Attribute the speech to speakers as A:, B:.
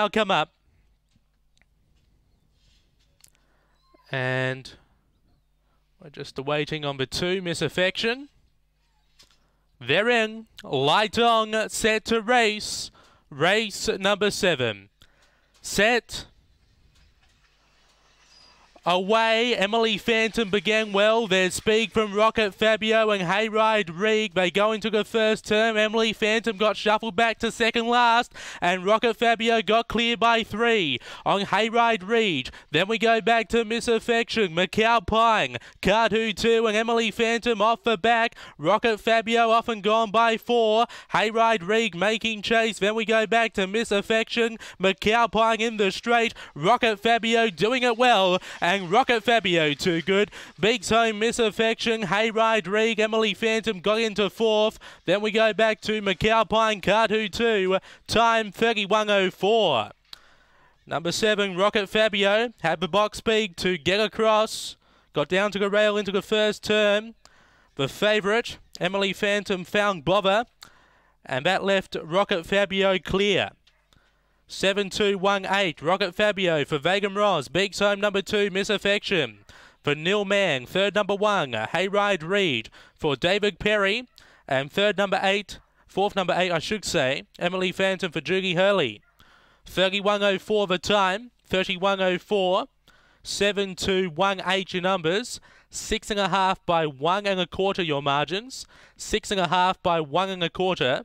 A: I'll come up. And we're just awaiting on the two misaffection. They're in. Lightong set to race. Race number seven. Set Away, Emily Phantom began well. There's Speed from Rocket, Fabio and Hayride Reed. They go into the first term. Emily Phantom got shuffled back to second last and Rocket Fabio got clear by three on Hayride Reed. Then we go back to Miss Affection, Macau Pine, Cardhu 2 and Emily Phantom off the back. Rocket Fabio off and gone by four. Hayride Reed making chase. Then we go back to Miss Affection, Macau Pine in the straight. Rocket Fabio doing it well. And and Rocket Fabio too good. Big Time Misaffection, Hayride Reeg, Emily Phantom got into fourth. Then we go back to Macau Pine Cartu 2, time 31.04. Number seven, Rocket Fabio, had the box big to get across. Got down to the rail into the first turn. The favourite, Emily Phantom, found Bobber. And that left Rocket Fabio clear. 7218, Rocket Fabio for Vagam Ross. Big Time number two, Miss Affection. For Neil Mang, third number one, Hayride Reed. For David Perry. And third number eight, fourth number eight, I should say, Emily Phantom for Joogie Hurley. 3104 the time, 3104. Seven two one eight your numbers. Six and a half by one and a quarter your margins. Six and a half by one and a quarter.